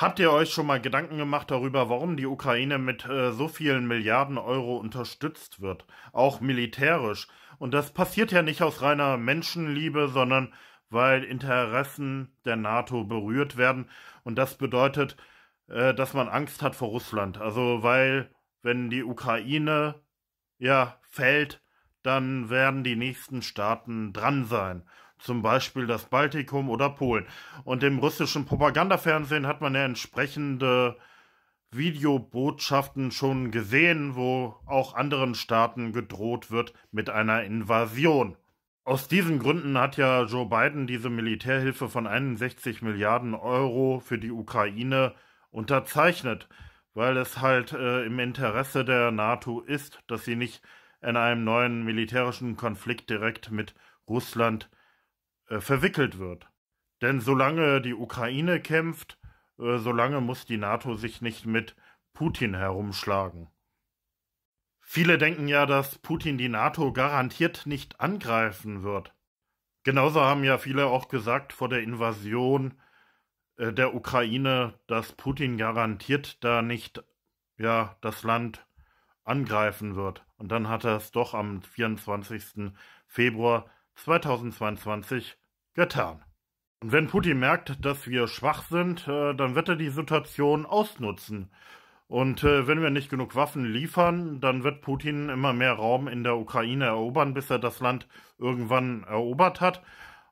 Habt ihr euch schon mal Gedanken gemacht darüber, warum die Ukraine mit äh, so vielen Milliarden Euro unterstützt wird, auch militärisch? Und das passiert ja nicht aus reiner Menschenliebe, sondern weil Interessen der NATO berührt werden. Und das bedeutet, äh, dass man Angst hat vor Russland. Also weil, wenn die Ukraine ja fällt, dann werden die nächsten Staaten dran sein zum Beispiel das Baltikum oder Polen. Und im russischen Propagandafernsehen hat man ja entsprechende Videobotschaften schon gesehen, wo auch anderen Staaten gedroht wird mit einer Invasion. Aus diesen Gründen hat ja Joe Biden diese Militärhilfe von 61 Milliarden Euro für die Ukraine unterzeichnet, weil es halt äh, im Interesse der NATO ist, dass sie nicht in einem neuen militärischen Konflikt direkt mit Russland äh, verwickelt wird. Denn solange die Ukraine kämpft, äh, solange muss die NATO sich nicht mit Putin herumschlagen. Viele denken ja, dass Putin die NATO garantiert nicht angreifen wird. Genauso haben ja viele auch gesagt vor der Invasion äh, der Ukraine, dass Putin garantiert da nicht ja das Land angreifen wird. Und dann hat er es doch am 24. Februar 2022 getan. Und wenn Putin merkt, dass wir schwach sind, äh, dann wird er die Situation ausnutzen. Und äh, wenn wir nicht genug Waffen liefern, dann wird Putin immer mehr Raum in der Ukraine erobern, bis er das Land irgendwann erobert hat.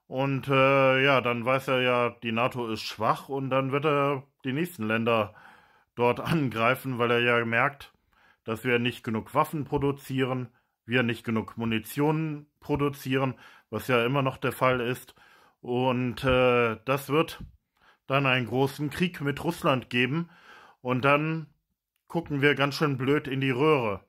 Und äh, ja, dann weiß er ja, die NATO ist schwach und dann wird er die nächsten Länder dort angreifen, weil er ja merkt, dass wir nicht genug Waffen produzieren, wir nicht genug Munition produzieren, was ja immer noch der Fall ist. Und äh, das wird dann einen großen Krieg mit Russland geben. Und dann gucken wir ganz schön blöd in die Röhre.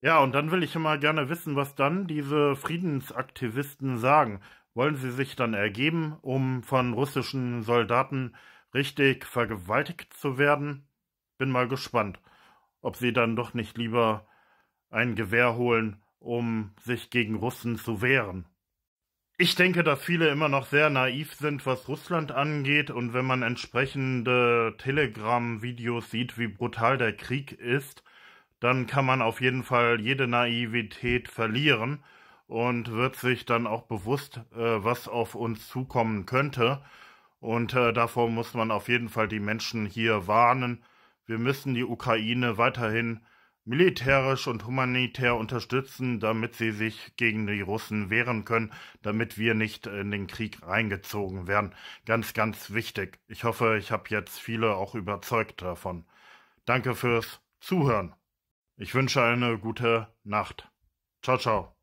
Ja, und dann will ich immer gerne wissen, was dann diese Friedensaktivisten sagen. Wollen sie sich dann ergeben, um von russischen Soldaten richtig vergewaltigt zu werden? Bin mal gespannt, ob sie dann doch nicht lieber ein Gewehr holen, um sich gegen Russen zu wehren. Ich denke, dass viele immer noch sehr naiv sind, was Russland angeht. Und wenn man entsprechende Telegram-Videos sieht, wie brutal der Krieg ist, dann kann man auf jeden Fall jede Naivität verlieren und wird sich dann auch bewusst, äh, was auf uns zukommen könnte. Und äh, davor muss man auf jeden Fall die Menschen hier warnen. Wir müssen die Ukraine weiterhin militärisch und humanitär unterstützen, damit sie sich gegen die Russen wehren können, damit wir nicht in den Krieg reingezogen werden. Ganz, ganz wichtig. Ich hoffe, ich habe jetzt viele auch überzeugt davon. Danke fürs Zuhören. Ich wünsche eine gute Nacht. Ciao, ciao.